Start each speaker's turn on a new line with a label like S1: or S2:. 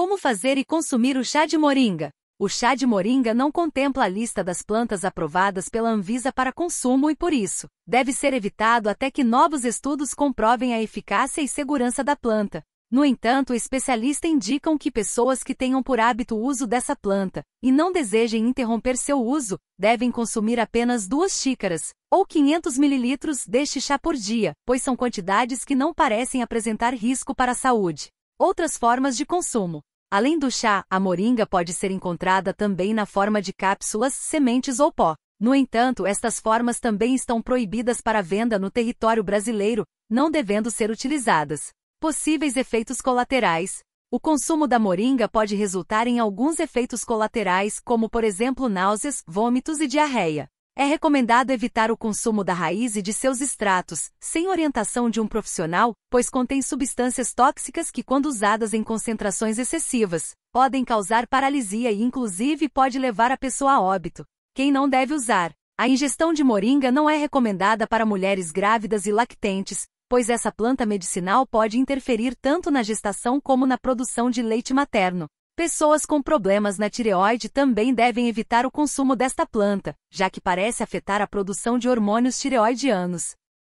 S1: Como fazer e consumir o chá de moringa? O chá de moringa não contempla a lista das plantas aprovadas pela Anvisa para consumo e, por isso, deve ser evitado até que novos estudos comprovem a eficácia e segurança da planta. No entanto, especialistas indicam que pessoas que tenham por hábito o uso dessa planta e não desejem interromper seu uso, devem consumir apenas duas xícaras ou 500 ml deste chá por dia, pois são quantidades que não parecem apresentar risco para a saúde. Outras formas de consumo. Além do chá, a moringa pode ser encontrada também na forma de cápsulas, sementes ou pó. No entanto, estas formas também estão proibidas para venda no território brasileiro, não devendo ser utilizadas. Possíveis efeitos colaterais: O consumo da moringa pode resultar em alguns efeitos colaterais, como, por exemplo, náuseas, vômitos e diarreia. É recomendado evitar o consumo da raiz e de seus extratos, sem orientação de um profissional, pois contém substâncias tóxicas que, quando usadas em concentrações excessivas, podem causar paralisia e, inclusive, pode levar a pessoa a óbito. Quem não deve usar? A ingestão de moringa não é recomendada para mulheres grávidas e lactentes, pois essa planta medicinal pode interferir tanto na gestação como na produção de leite materno. Pessoas com problemas na tireoide também devem evitar o consumo desta planta, já que parece afetar a produção de hormônios tireoidianos.